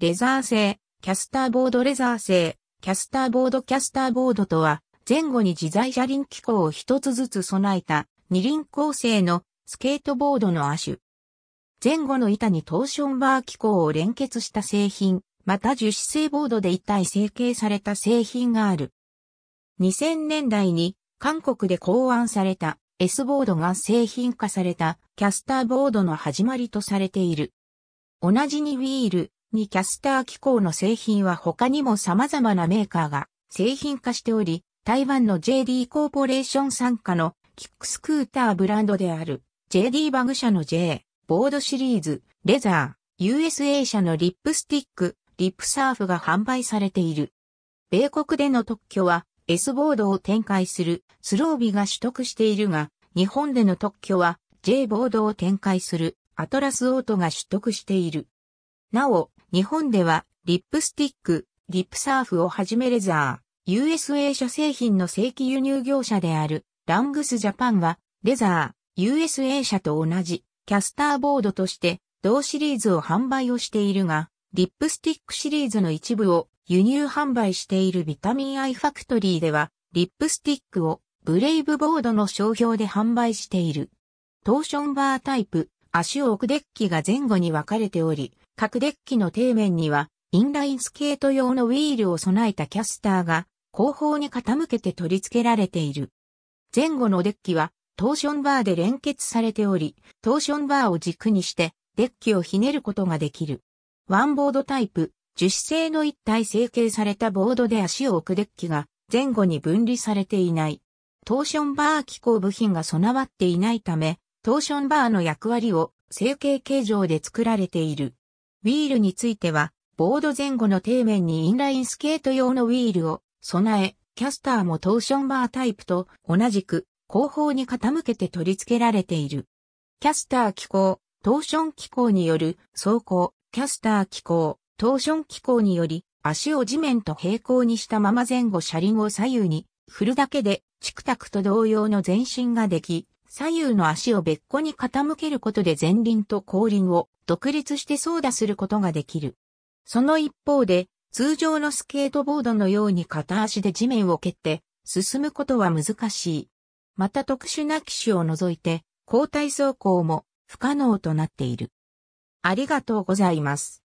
レザー製、キャスターボードレザー製、キャスターボードキャスターボードとは、前後に自在車輪機構を一つずつ備えた二輪構成のスケートボードの亜種。前後の板にトーションバー機構を連結した製品、また樹脂製ボードで一体成形された製品がある。2000年代に韓国で考案された S ボードが製品化されたキャスターボードの始まりとされている。同じにウィール、にキャスター機構の製品は他にも様々なメーカーが製品化しており、台湾の JD コーポレーション傘下のキックスクーターブランドである JD バグ社の J、ボードシリーズ、レザー、USA 社のリップスティック、リップサーフが販売されている。米国での特許は S ボードを展開するスロービが取得しているが、日本での特許は J ボードを展開するアトラスオートが取得している。なお、日本では、リップスティック、リップサーフをはじめレザー、USA 社製品の正規輸入業者である、ラングスジャパンは、レザー、USA 社と同じ、キャスターボードとして、同シリーズを販売をしているが、リップスティックシリーズの一部を輸入販売しているビタミンアイファクトリーでは、リップスティックをブレイブボードの商標で販売している。トーションバータイプ、足を置くデッキが前後に分かれており、各デッキの底面には、インラインスケート用のウィールを備えたキャスターが、後方に傾けて取り付けられている。前後のデッキは、トーションバーで連結されており、トーションバーを軸にして、デッキをひねることができる。ワンボードタイプ、樹脂製の一体成形されたボードで足を置くデッキが、前後に分離されていない。トーションバー機構部品が備わっていないため、トーションバーの役割を成形形状で作られている。ウィールについては、ボード前後の底面にインラインスケート用のウィールを備え、キャスターもトーションバータイプと同じく後方に傾けて取り付けられている。キャスター機構、トーション機構による走行、キャスター機構、トーション機構により足を地面と平行にしたまま前後車輪を左右に振るだけでチクタクと同様の前進ができ、左右の足を別個に傾けることで前輪と後輪を独立して操舵することができる。その一方で、通常のスケートボードのように片足で地面を蹴って進むことは難しい。また特殊な機種を除いて、交代走行も不可能となっている。ありがとうございます。